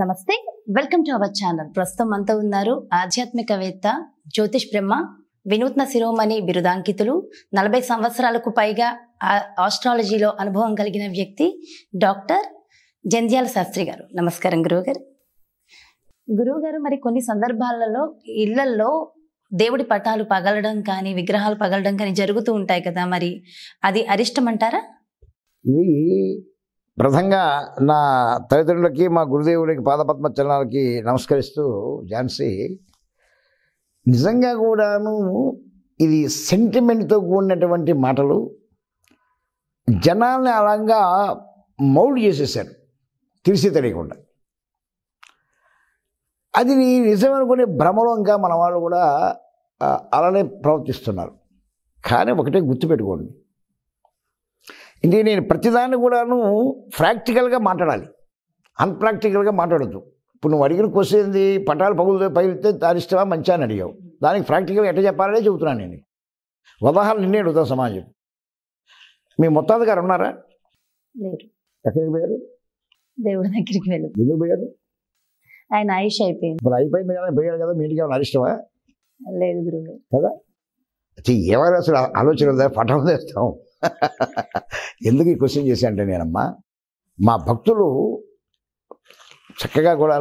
నమస్తే welcome to our channel ప్రస్తుతం అంతా ఉన్నారు ఆధ్యాత్మికవేత్త జ్యోతిష్ బ్రహ్మ వినూత్న శిరోమణి బిరుదాంకితులు నలభై సంవత్సరాలకు పైగా ఆస్ట్రాలజీలో అనుభవం కలిగిన వ్యక్తి డాక్టర్ జంధ్యాల శాస్త్రి గారు నమస్కారం గురువుగారు గురువుగారు మరి కొన్ని సందర్భాలలో ఇళ్లలో దేవుడి పటాలు పగలడం కానీ విగ్రహాలు పగలడం కానీ జరుగుతూ ఉంటాయి కదా మరి అది అరిష్టం అంటారా ఇది ప్రధంగా నా తల్లిదండ్రులకి మా గురుదేవుడికి పాదపద్మ చలనాలకి నమస్కరిస్తూ ఝాన్సీ నిజంగా కూడాను ఇది సెంటిమెంట్తో కూడినటువంటి మాటలు జనాల్ని అలాగా మౌల్డ్ చేసేసారు తెలిసి తెలియకుండా అది నిజమనుకునే భ్రమలో ఇంకా మన వాళ్ళు కూడా అలానే ప్రవర్తిస్తున్నారు కానీ ఒకటే గుర్తుపెట్టుకోండి ఇది నేను ప్రతిదాన్ని కూడాను ప్రాక్టికల్గా మాట్లాడాలి అన్ప్రాక్టికల్గా మాట్లాడద్దు ఇప్పుడు నువ్వు అడిగిన క్వశ్చన్ ఏంది పటాలు పగులుతో పగిలితే దానిష్టమా మంచిగా అని అడిగావు దానికి ప్రాక్టికల్గా ఎట్ట చెప్పాలనే చెబుతున్నాను నేను ఉదాహరణ నిన్నే అడుగుతాను సమాజం మీ మొత్తాది గారు ఉన్నారా లేరు ఎక్కడికి పోయారు దేవుడి దగ్గరికి వెళ్ళి ఎందుకు పోయారు ఆయన ఆయుష్ అయిపోయింది ఇప్పుడు అయిపోయింది కదా పోయాడు కదా మీ ఇంటికి ఏమైనా అరిష్టమా లేదు గురువు కదా అది ఏమైనా అసలు ఆలోచన పటం తెస్తాం ఎందుకు ఈ క్వశ్చన్ అంటే నేనమ్మా మా భక్తులు చక్కగా కూడా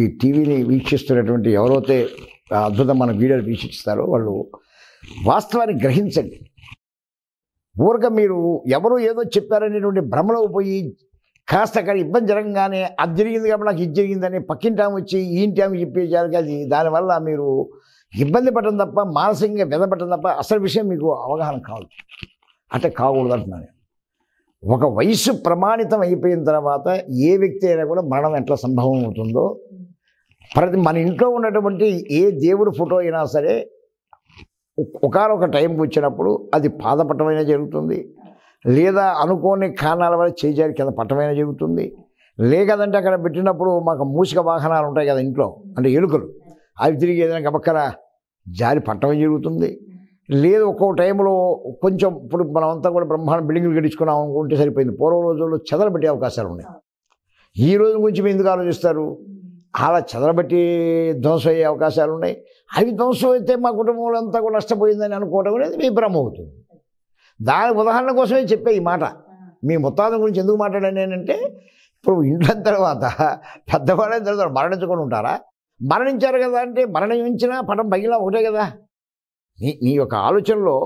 ఈ టీవీని వీక్షిస్తున్నటువంటి ఎవరైతే అద్భుతం మన వీడియోలు వీక్షిస్తారో వాళ్ళు వాస్తవాన్ని గ్రహించండి ఊరక మీరు ఎవరు ఏదో చెప్పారనేటువంటి భ్రమలో పోయి కాస్త అక్కడ ఇబ్బంది జరగగానే అది జరిగింది కాబట్టి నాకు ఇది జరిగిందని పక్కింటాం వచ్చి ఈంటాం చెప్పేసారు కానీ దానివల్ల మీరు ఇబ్బంది పడటం తప్ప మానసికంగా బెదపడటం తప్ప అసలు విషయం మీకు అవగాహన కావాలి అంటే కాకూడదు అంటున్నాను ఒక వయసు ప్రమాణితం అయిపోయిన తర్వాత ఏ వ్యక్తి అయినా కూడా మరణం ఎట్లా సంభవం అవుతుందో ప్రతి మన ఇంట్లో ఉన్నటువంటి ఏ దేవుడు ఫోటో అయినా సరే ఒకనొక టైంకి వచ్చినప్పుడు అది పాదపట్టమైనా జరుగుతుంది లేదా అనుకోని కారణాల వల్ల చేజారి కింద పట్టమైనా జరుగుతుంది లేకదంటే అక్కడ పెట్టినప్పుడు మాకు మూసిక వాహనాలు ఉంటాయి కదా ఇంట్లో అంటే ఎలుకలు అవి తిరిగి ఏదైనా గబక్కన జారి పట్టడం జరుగుతుంది లేదు ఒక్కో టైంలో కొంచెం ఇప్పుడు మనమంతా కూడా బ్రహ్మాండ బిల్డింగ్లు గడించుకున్నాం అనుకుంటే సరిపోయింది పూర్వ రోజుల్లో చదలబెట్టే అవకాశాలు ఉన్నాయి ఈ రోజు గురించి మీరు ఎందుకు ఆలోచిస్తారు అలా చదలబెట్టి ధ్వంసం అయ్యే అవకాశాలు ఉన్నాయి అవి ధ్వంసం అయితే మా కుటుంబంలో అంతా కూడా నష్టపోయిందని అనుకోవడం అనేది మీ భ్రమ అవుతుంది దాని ఉదాహరణ కోసమే చెప్పే ఈ మాట మీ మొత్తాదం గురించి ఎందుకు మాట్లాడాను ఏంటంటే ఇప్పుడు ఇంట్లో తర్వాత పెద్దవాళ్ళైన తర్వాత మరణించుకొని ఉంటారా మరణించారు కదా అంటే మరణించినా పటం పగిలా ఒకటే కదా నీ నీ యొక్క ఆలోచనలో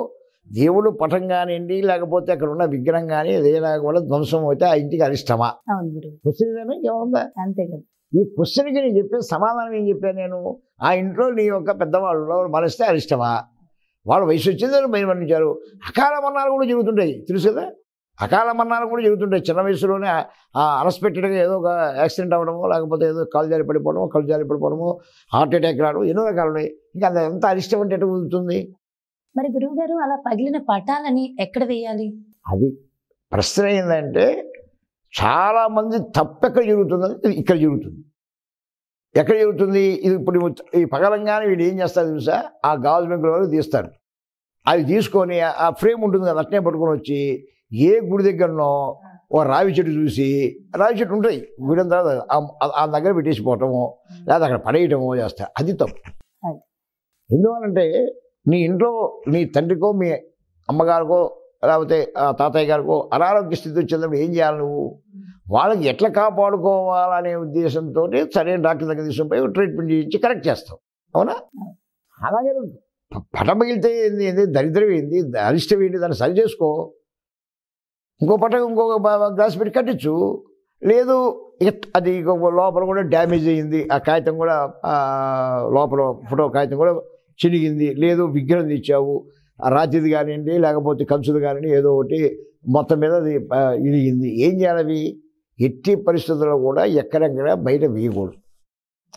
దేవుడు పటం కానివ్వండి లేకపోతే అక్కడ ఉన్న విగ్రహం కానీ ఏదైనా కూడా ధ్వంసం అయితే ఆ ఇంటికి అరిష్టమా క్వశ్చన్ ఏముందా అంతే కదా ఈ క్వశ్చన్కి నేను చెప్పే సమాధానం ఏం చెప్పాను నేను ఆ ఇంట్లో నీ యొక్క పెద్దవాళ్ళు మరిస్తే అరిష్టమా వాళ్ళు వయసు వచ్చిందని మరణించారు అకాల మరణాలు కూడా జరుగుతుంటాయి తెలుసు కదా అకాల మరణాలు కూడా జరుగుతుంటాయి చిన్న వయసులోనే అన్ఎక్స్పెక్టెడ్గా ఏదో ఒక యాక్సిడెంట్ అవ్వడమో లేకపోతే ఏదో కాలు జారి పడిపోవడమో కళ్ళు జారి పడిపోవడమో హార్ట్ అటాక్ రావడం ఎన్నో రకాలు ఉన్నాయి ఇంకా అది ఎంత అరిష్టం అంటే ఎటు కుదురుతుంది మరి గురువుగారు అలా పగిలిన పటాలని ఎక్కడ వేయాలి అది ప్రశ్న ఏంటంటే చాలామంది తప్పెక్కడ జరుగుతుందని ఇక్కడ జరుగుతుంది ఎక్కడ జరుగుతుంది ఇది ఇప్పుడు ఈ పగలంగానే వీడు ఏం చేస్తారు తెలుసా ఆ గాజు బెంకుల వాళ్ళు తీస్తారు అది తీసుకొని ఆ ఫ్రేమ్ ఉంటుంది కదా అట్నే పట్టుకొని వచ్చి ఏ గుడి దగ్గరనో ఓ రావి చెట్టు చూసి రావి చెట్టు ఉంటాయి గుడి తర్వాత ఆ దగ్గర పెట్టేసిపోవటము లేదా అక్కడ పడేయటమో చేస్తా అది తప్పు ఎందువల్లంటే నీ ఇంట్లో నీ తండ్రికో మీ అమ్మగారికో లేకపోతే తాతయ్య గారికో అనారోగ్య స్థితి వచ్చినప్పుడు ఏం చేయాలి నువ్వు వాళ్ళకి ఎట్లా కాపాడుకోవాలనే ఉద్దేశంతో సరైన డాక్టర్ దగ్గర తీసుకుపోయి ట్రీట్మెంట్ చేయించి కరెక్ట్ చేస్తావు అవునా అలాగే పట మిగిలితే ఏంది ఏంది దరిద్రం ఏంది అరిష్టం ఏంటి దాన్ని సరి చేసుకో ఇంకో పట్టకం ఇంకొక గ్లాస్ పెట్టి కట్టించు లేదు అది లోపల కూడా డ్యామేజ్ అయ్యింది ఆ కాగితం కూడా లోపల ఫోటో కాగితం కూడా చినిగింది లేదు విగ్రహం ఇచ్చావు రాతిది కానివ్వండి లేకపోతే కంచుది కానివ్వండి ఏదో ఒకటి మొత్తం మీద అది ఇరిగింది ఏం చేయాలి ఎట్టి పరిస్థితుల్లో కూడా ఎక్కడెక్కడ బయట వేయకూడదు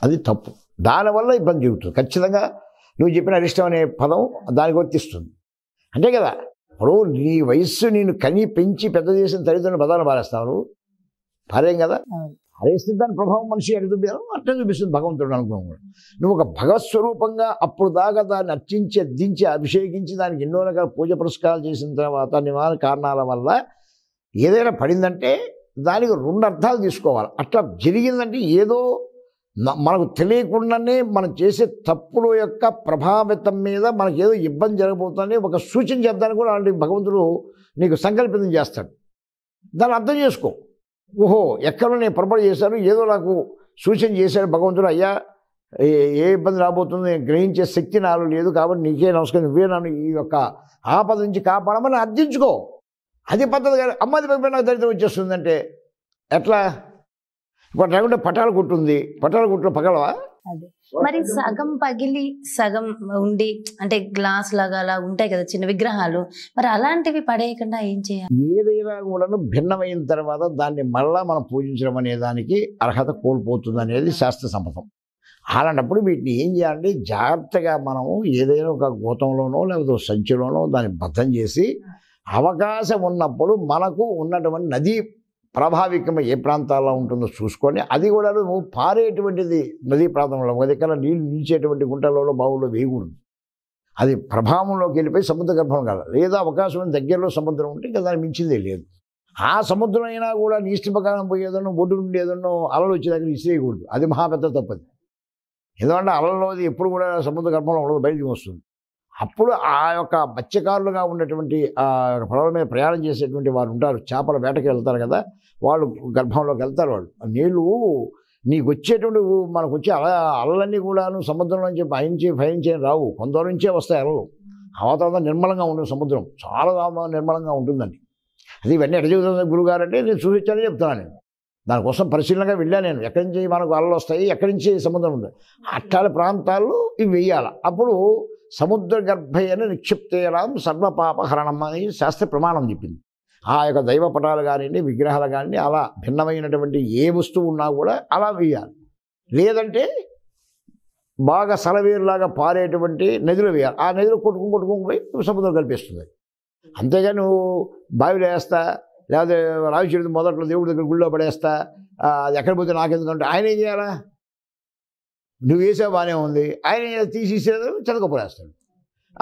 అది తప్పు దానివల్ల ఇబ్బంది జరుగుతుంది ఖచ్చితంగా నువ్వు చెప్పిన అరిష్టం అనే పదం దానికి వర్తిస్తుంది అంతే కదా ఇప్పుడు నీ వయస్సు నేను కని పెంచి పెద్ద చేసిన తల్లిదండ్రులు పదాలు పారేస్తావు పారేం కదా పారేస్తే దాని ప్రభావం మనిషి ఎక్కడ చూపించాలో అట్లా చూపిస్తుంది భగవంతుడు అనుకున్నాం కూడా నువ్వు ఒక భగవత్స్వరూపంగా అప్పుడు దాకా దాన్ని అర్చించి అద్దించి అభిషేకించి దానికి ఎన్నో రకాల పూజ పురస్కారాలు చేసిన తర్వాత నివారణ కారణాల వల్ల ఏదైనా పడిందంటే దానికి రెండు అర్థాలు తీసుకోవాలి అట్లా జరిగిందంటే ఏదో మనకు తెలియకుండానే మనం చేసే తప్పుల యొక్క ప్రభావితం మీద మనకు ఏదో ఇబ్బంది జరగబోతుందని ఒక సూచన చేద్దాన్ని కూడా అలాంటి భగవంతుడు నీకు సంకల్పితం చేస్తాడు దాన్ని అర్థం చేసుకో ఓహో ఎక్కడో నేను పొరపాటు చేశాను ఏదో నాకు సూచన చేశాడు భగవంతుడు అయ్యా ఏ ఇబ్బంది రాబోతుంది గ్రహించే శక్తి నాలో లేదు కాబట్టి నీకే నమస్కారం నువ్వే నన్ను ఈ యొక్క ఆపద నుంచి కాపాడమని అర్థించుకో అది పద్ధతి కాదు అమ్మది నాకు దరిద్రం వచ్చేస్తుందంటే ఎట్లా ఇప్పుడు లేకుంటే పటాల గుట్టు ఉంది పటాల గుట్టులో పగలవా మరి సగం పగిలి సగం ఉండి అంటే గ్లాస్ లాగా అలా ఉంటాయి కదా చిన్న విగ్రహాలు మరి అలాంటివి పడేయకుండా ఏం చేయాలి ఏదైనా కూడా భిన్నమైన తర్వాత దాన్ని మళ్ళా మనం పూజించడం అనే దానికి అర్హత కోల్పోతుంది అనేది శాస్త్ర సమ్మతం అలాంటప్పుడు వీటిని ఏం చేయాలంటే జాగ్రత్తగా మనం ఏదైనా ఒక గోతంలోనో లేకపోతే సంచిలోనో దాన్ని బద్దం చేసి అవకాశం ఉన్నప్పుడు మనకు ఉన్నటువంటి నదీ ప్రభావికం ఏ ప్రాంతాల్లో ఉంటుందో చూసుకొని అది కూడా నువ్వు పారేటువంటిది నదీ ప్రాంతంలో ఒక దగ్గర నీళ్ళు నిలిచేటువంటి గుంటలలో బావుల్లో వేయకూడదు అది ప్రభావంలోకి వెళ్ళిపోయి సముద్ర గర్భం కాదు లేదా అవకాశం దగ్గరలో సముద్రం ఉంటే ఇంకా దాన్ని మించిందే లేదు ఆ సముద్రం అయినా కూడా నీ ఇష్ట ప్రకారం పోయేదన్నో బొడ్డు నుండి ఏదన్నో అలలు వచ్చే దగ్గర ఇసిరేయకూడదు అది మహాపెద్ద తప్పది ఎందుకంటే అలలోది ఎప్పుడు కూడా సముద్ర గర్భంలో ఉండదు బయటికి వస్తుంది అప్పుడు ఆ యొక్క మత్స్యకారులుగా ఉన్నటువంటి పొలం మీద ప్రయాణం చేసేటువంటి వారు ఉంటారు చేపల వేటకి వెళ్తారు కదా వాళ్ళు గర్భంలోకి వెళ్తారు వాళ్ళు నీళ్ళు నీకు వచ్చేటువంటి మనకు వచ్చే అల అలలన్నీ కూడాను సముద్రం నుంచి భయించి భయించి రావు కొందరు నుంచే వస్తాయి అలలు వాతావరణం నిర్మలంగా ఉంటుంది సముద్రం చాలా నిర్మలంగా ఉంటుందండి అది ఇవన్నీ ఎట చెబుతుంది గురుగారు అంటే నేను చూపించాలని చెప్తున్నాను నేను దానికోసం పరిశీలనగా వెళ్ళాను నేను ఎక్కడి నుంచి మనకు అలలు వస్తాయి ఎక్కడి నుంచి సముద్రం ఉంటుంది అట్టాల ప్రాంతాల్లో ఇవి వేయాలి అప్పుడు సముద్ర గర్భయన నిక్షిప్తేరాం సర్వపాపహరణం అని శాస్త్ర ప్రమాణం చెప్పింది ఆ యొక్క దైవ పటాలు కానివ్వండి విగ్రహాలు కానివ్వండి అలా భిన్నమైనటువంటి ఏ వస్తువు ఉన్నా కూడా అలా వేయాలి లేదంటే బాగా సలవేరులాగా పారేటువంటి నదిలో వేయాలి ఆ నదిలో కొట్టుకుని కొట్టుకుని పోయి సముద్రం కల్పిస్తుంది అంతేగాని నువ్వు బావిలో వేస్తా లేకపోతే రావిచరిత మొదట్లో దేవుడి దగ్గర గుళ్ళో పడేస్తా అది ఎక్కడ పోతే నాకెందుకంటే ఆయన ఏం చేయాలా నువ్వు చేసా బాగానే ఉంది ఆయన తీసేసేది చందకపురేస్తాడు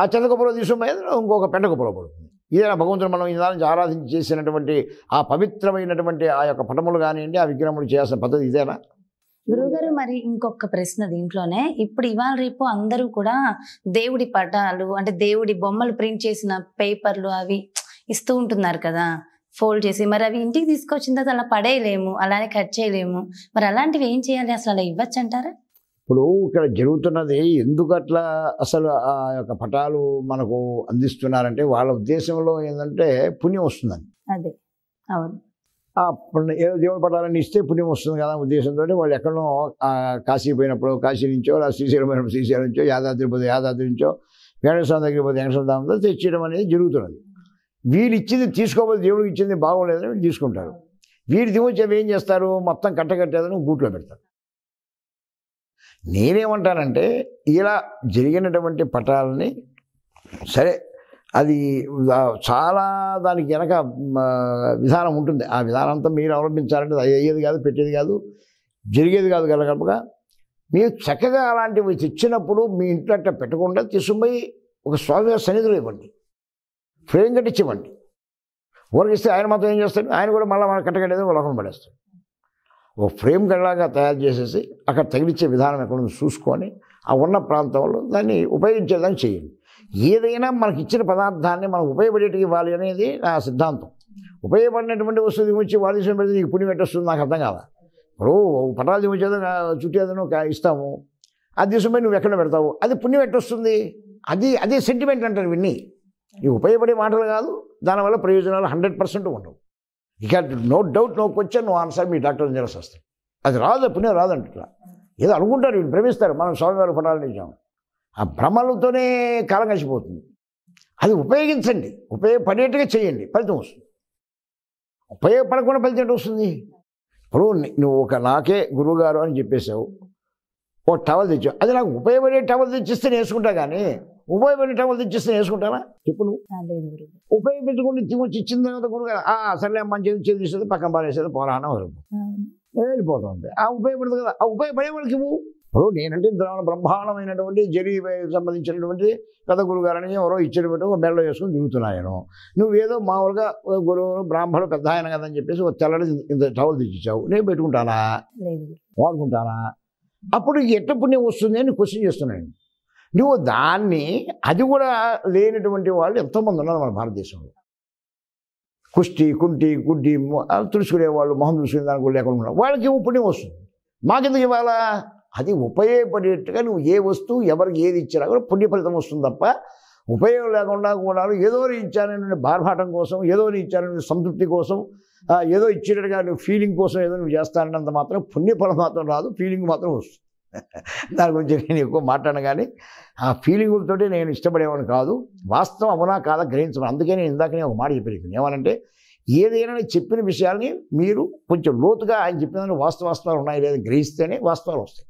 ఆ చందకపురం తీసుకుపోయేది ఇంకొక పెండకపుర పడుతుంది ఇదే నా భగవంతుడు మనం ఇందా నుంచి ఆరాధించి చేసినటువంటి ఆ పవిత్రమైనటువంటి ఆ యొక్క పటములు కానివ్వండి ఆ విగ్రహములు చేయాల్సిన పద్ధతి ఇదేనా గురువుగారు మరి ఇంకొక ప్రశ్న దీంట్లోనే ఇప్పుడు ఇవాళ రేపు అందరూ కూడా దేవుడి పటాలు అంటే దేవుడి బొమ్మలు ప్రింట్ చేసిన పేపర్లు అవి ఇస్తూ ఉంటున్నారు కదా ఫోల్డ్ చేసి మరి అవి ఇంటికి తీసుకొచ్చిన తర్వాత అలా పడేయలేము అలానే కట్ చేయలేము మరి అలాంటివి ఏం చేయాలి అసలు అలా ఇవ్వచ్చు అంటారా ఇప్పుడు ఇక్కడ జరుగుతున్నది ఎందుకు అట్లా అసలు ఆ యొక్క పటాలు మనకు అందిస్తున్నారంటే వాళ్ళ ఉద్దేశంలో ఏంటంటే పుణ్యం వస్తుందని అదే అవును ఏదో దేవుడి పటాలని ఇస్తే పుణ్యం వస్తుంది కదా ఉద్దేశంతో వాళ్ళు ఎక్కడో కాశీ పోయినప్పుడు కాశీ నుంచో శ్రీశైలం పోయినప్పుడు శ్రీశైలం నుంచో యాదాద్రి పోతే యాదాద్రి నుంచో వెంకటేశ్వరం దగ్గర పోతే వెంకటేశ్వరం దాంతో తెచ్చేయడం అనేది జరుగుతున్నది వీళ్ళు ఇచ్చింది తీసుకోబోతే దేవుడికి ఇచ్చింది బాగోలేదని వీళ్ళు తీసుకుంటారు వీళ్ళు దిగుచ్చేవి ఏం చేస్తారు మొత్తం కట్టగట్టేదని గూట్లో పెడతారు నేనేమంటానంటే ఇలా జరిగినటువంటి పటాలని సరే అది చాలా దానికి వెనక విధానం ఉంటుంది ఆ విధానం అంతా మీరు అవలంబించాలంటే అది అయ్యేది కాదు పెట్టేది కాదు జరిగేది కాదు కలగలపగా మీరు చక్కగా అలాంటివి తెచ్చినప్పుడు మీ ఇంట్లో అట్లా పెట్టకుండా తీసుకుపోయి ఒక స్వామి సన్నిధులు ఇవ్వండి ఫ్రేమ్ కట్టించివ్వండి ఊరికి ఇస్తే ఆయన మాత్రం ఏం చేస్తాడు ఆయన కూడా మళ్ళీ మన కట్టగట్టేది లోకం పడేస్తాడు ఓ ఫ్రేమ్ గడలాగా తయారు చేసేసి అక్కడ తగిలిచ్చే విధానం ఎక్కడ చూసుకొని ఆ ఉన్న ప్రాంతంలో దాన్ని ఉపయోగించేదాన్ని చేయండి ఏదైనా మనకి ఇచ్చిన పదార్థాన్ని మనం ఉపయోగపడేటికి ఇవ్వాలి అనేది నా సిద్ధాంతం ఉపయోగపడినటువంటి వస్తువు దిగుమొచ్చి వాళ్ళు విషయం పెడితే నీకు పుణ్యం పెట్టొస్తుంది నాకు అర్థం కాదా ఇప్పుడు పటాలు దిగుమొచ్చేదో చుట్టేదో ఇస్తాము అది తీసుకుపోయి నువ్వు ఎక్కడ పెడతావు అది పుణ్యం పెట్టొస్తుంది అది అదే సెంటిమెంట్ అంటారు విన్నీ ఇవి ఉపయోగపడే మాటలు కాదు దానివల్ల ప్రయోజనాలు హండ్రెడ్ పర్సెంట్ ఉండవు ఇక no doubt no question no answer మీ డాక్టర్ చేయాల్సి వస్తాయి అది రాదు పుణ్యం రాదంట ఏదో అనుకుంటారు వీళ్ళు భ్రమిస్తారు మనం స్వామివారి పడాలని చెప్పాము ఆ భ్రమలతోనే కాలం కలిసిపోతుంది అది ఉపయోగించండి ఉపయోగపడేట్టుగా చేయండి ఫలితం వస్తుంది ఉపయోగపడకుండా ఫలితం ఏంటి వస్తుంది ఇప్పుడు నువ్వు ఒక నాకే గురువుగారు అని చెప్పేసావు ఓ టవల్ తెచ్చావు అది నాకు ఉపయోగపడే టవల్ తెచ్చిస్తే నేను కానీ ఉపయోగపెట్టడం వల్ల ఇచ్చేస్తే వేసుకుంటారా చెప్పు నువ్వు ఉపయోగపెట్టుకుంటే తిమ్మ ఇచ్చిన తర్వాత గురుగారు సర్లే మంచిది చేతి తీసేది పక్కన పారేసేది పోరాన వెళ్ళిపోతుంది ఆ ఉపయోగపడదు కదా ఆ ఉపయోగపడే వాళ్ళకి ఇవ్వు ఇప్పుడు నేనంటే ద్రావణ బ్రహ్మాండమైనటువంటి జరి సంబంధించినటువంటి కథ గారిని ఎవరో ఇచ్చిన పెట్టు ఒక మెడలో వేసుకుని దిగుతున్నాయను నువ్వేదో మామూలుగా గురువు బ్రాహ్మణుడు పెద్ద ఆయన కదని చెప్పేసి ఒక తెల్లడి ఇంత టవల్ తెచ్చిచ్చావు నేను పెట్టుకుంటానా వాడుకుంటానా అప్పుడు ఎట్ట వస్తుంది అని క్వశ్చన్ చేస్తున్నాను నువ్వు దాన్ని అది కూడా లేనటువంటి వాళ్ళు ఎంతోమంది ఉన్నారు మన భారతదేశంలో కుష్టి కుంటి గుడ్డి వాళ్ళు మొహం తుడుచుకునే దానికి కూడా లేకుండా ఉన్నారు వాళ్ళకి పుణ్యం వస్తుంది మాకెందుకు ఇవాళ అది ఉపయోగపడేట్టుగా నువ్వు ఏ వస్తువు ఎవరికి ఏది ఇచ్చినా కూడా పుణ్య ఫలితం వస్తుంది తప్ప ఉపయోగం లేకుండా కూడా ఏదో ఇచ్చానని బార్భాటం కోసం ఏదో ఇచ్చానని సంతృప్తి కోసం ఏదో ఇచ్చేటట్టుగా నువ్వు ఫీలింగ్ కోసం ఏదో నువ్వు చేస్తానంత మాత్రం పుణ్యఫలం మాత్రం రాదు ఫీలింగ్ మాత్రం వస్తుంది దాని గురించి నేను ఎక్కువ మాట్లాడను కానీ ఆ ఫీలింగులతో నేను ఇష్టపడేవాడిని కాదు వాస్తవం అవునా కాదా గ్రహించడం అందుకే నేను ఇందాక నేను ఒక మాట చెప్పాను ఏమనంటే ఏదైనా చెప్పిన విషయాల్ని మీరు కొంచెం లోతుగా ఆయన చెప్పిన వాస్తవ వాస్తవాలు ఉన్నాయి లేదా గ్రహిస్తేనే వాస్తవాలు వస్తాయి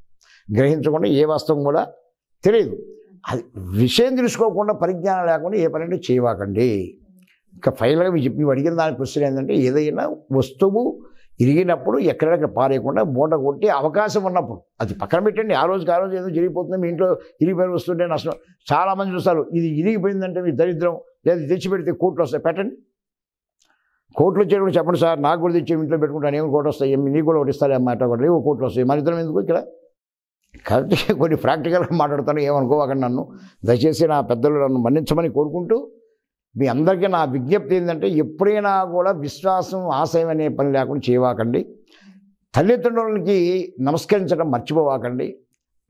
గ్రహించకుండా ఏ వాస్తవం కూడా తెలియదు అది విషయం తెలుసుకోకుండా పరిజ్ఞానం లేకుండా ఏ పని చేయవాకండి ఇంకా ఫైనల్గా మీరు చెప్పి అడిగిన దాని క్వశ్చన్ ఏంటంటే ఏదైనా వస్తువు ఇరిగినప్పుడు ఎక్కడెక్కడ పారేయకుండా మూట కొట్టి అవకాశం ఉన్నప్పుడు అది పక్కన పెట్టండి ఆ రోజుకి ఆ రోజు ఏదో జరిగిపోతుంది మీ ఇంట్లో ఇరిగిపోయిన వస్తుంటే నష్టం చాలామంది చూస్తారు ఇది ఇరిగిపోయిందంటే మీ దరిద్రం లేదా తెచ్చిపెడితే కోట్లు వస్తాయి పెట్టండి కోట్లు వచ్చేటప్పుడు చెప్పండి సార్ నాకు కూడా తెచ్చి ఇంట్లో పెట్టుకుంటాను ఏమి కోట్లు వస్తాయి నీకు కూడా ఒకటి అమ్మాట అన్నమాట ఒకటి ఏవో కోట్లు వస్తాయి మన ఇద్దరం ఎందుకు ఇక్కడ కాబట్టి కొన్ని ప్రాక్టికల్గా మాట్లాడతాను అక్కడ నన్ను దయచేసి నా పెద్దలు నన్ను మన్నించమని కోరుకుంటూ మీ అందరికీ నా విజ్ఞప్తి ఏంటంటే ఎప్పుడైనా కూడా విశ్వాసం ఆశయం అనే పని లేకుండా చేయవాకండి తల్లిదండ్రులకి నమస్కరించడం మర్చిపోవాకండి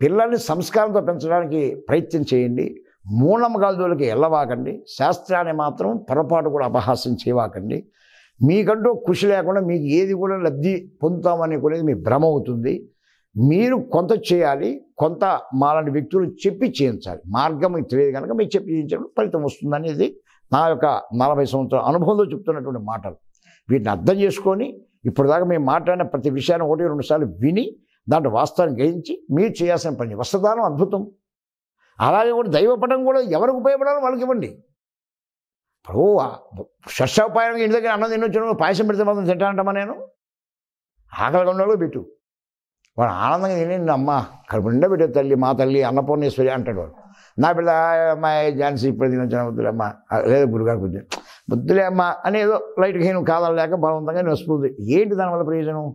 పిల్లల్ని సంస్కారంతో పెంచడానికి ప్రయత్నం చేయండి మూలంగాల్దోలకి వెళ్ళవాకండి శాస్త్రాన్ని మాత్రం పొరపాటు కూడా అపహాసం చేయవాకండి మీకంటూ కృషి లేకుండా మీకు ఏది కూడా లబ్ధి పొందుతామని కూడా మీ భ్రమ అవుతుంది మీరు కొంత చేయాలి కొంత మాలాంటి వ్యక్తులు చెప్పి చేయించాలి మార్గం తెలియదు కనుక మీరు చెప్పి చేయించడం ఫలితం వస్తుందనేది నా యొక్క నలభై సంవత్సరాల అనుభవంలో చెప్తున్నటువంటి మాటలు వీటిని అర్థం చేసుకొని ఇప్పటిదాకా మేము మాట్లాడిన ప్రతి విషయాన్ని ఒకటి రెండుసార్లు విని దాంట్లో వాస్తవాన్ని గ్రహించి మీరు చేయాల్సిన పని వస్త్రదానం అద్భుతం అలాగే కూడా దైవపటం కూడా ఎవరికి ఉపయోగపడాలో వాళ్ళకి ఇవ్వండి ఇప్పుడు షష్టాపాయంగా ఇంటి దగ్గర అన్నం వచ్చిన పాయసం పెడితే మాత్రం తింటానంటమ్మా నేను ఆకలిగా ఉన్నాడు పెట్టు వాడు ఆనందంగా తినే అమ్మ కడుపు నిండా పెట్టే తల్లి మా తల్లి అన్నపూర్ణేశ్వరి అంటాడు వాడు నా బిడ్డ అమ్మాయి ఝాన్సీ ఇప్పుడు వచ్చిన వద్దులేమ్మా లేదు గురుగారు కొద్దిగా బుద్ధులే అమ్మా అని ఏదో లైట్గా నేను లేక బలవంతంగా నేను ఏంటి దానివల్ల ప్రయోజనం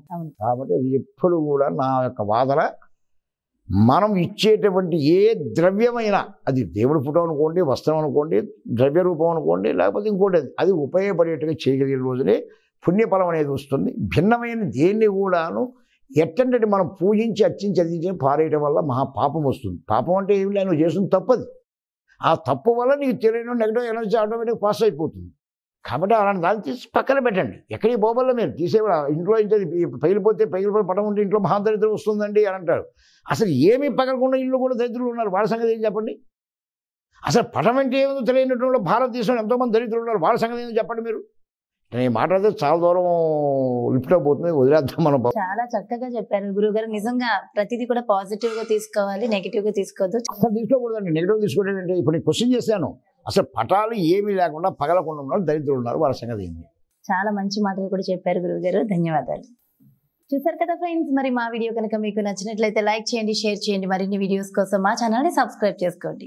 కాబట్టి అది ఎప్పుడు కూడా నా యొక్క వాదన మనం ఇచ్చేటువంటి ఏ ద్రవ్యమైనా అది దేవుడి ఫోటో అనుకోండి వస్త్రం అనుకోండి ద్రవ్య రూపం అనుకోండి లేకపోతే ఇంకోటి అది ఉపయోగపడేట్టుగా చేయగలిగిన రోజునే పుణ్యఫలం అనేది వస్తుంది భిన్నమైన దేన్ని కూడాను ఎట్టంటే మనం పూజించి అర్చించి అర్చించి పారేయడం వల్ల మహా పాపం వస్తుంది పాపం అంటే ఏమి లేదు నువ్వు చేసిన తప్పది ఆ తప్పు వల్ల నీకు తెలియని నెగటివ్ ఎనర్జీ ఆటోమేటిక్ పాస్ అయిపోతుంది కాబట్టి అలాంటి దాన్ని తీసి పక్కన పెట్టండి ఎక్కడికి పోబల్లో మీరు తీసేవాడు ఇంట్లో ఇంటి పగిలిపోతే పగిలిపోయి పడం ఉంటే ఇంట్లో మహాదరిద్రం వస్తుందండి అని అంటారు అసలు ఏమీ పగలకుండా ఇల్లు కూడా దరిద్రులు ఉన్నారు వాళ్ళ సంగతి ఏం చెప్పండి అసలు పటం అంటే ఏముందో తెలియనటువంటి భారతదేశంలో ఎంతోమంది దరిద్రులు ఉన్నారు వాళ్ళ సంగతి ఏమో చెప్పండి మీరు నేను మాట్లాడితే చాలా దూరం లిఫ్ట్ పోతుంది వదిలేద్దాం మనం చాలా చక్కగా చెప్పారు గురువు గారు నిజంగా ప్రతిదీ కూడా పాజిటివ్ గా తీసుకోవాలి నెగిటివ్ గా తీసుకోవద్దు అసలు తీసుకోకూడదండి నెగిటివ్ తీసుకోవడం అంటే ఇప్పుడు నేను క్వశ్చన్ చేశాను అసలు పటాలు ఏమీ లేకుండా పగలకుండా ఉన్నారు దరిద్రులు ఉన్నారు వాళ్ళ సంగతి ఏంటి చాలా మంచి మాటలు కూడా చెప్పారు గురువు గారు ధన్యవాదాలు చూసారు కదా ఫ్రెండ్స్ మరి మా వీడియో కనుక మీకు నచ్చినట్లయితే లైక్ చేయండి షేర్ చేయండి మరిన్ని వీడియోస్ కోసం మా ఛానల్ని సబ్స్క్రైబ్ చేసుకోండి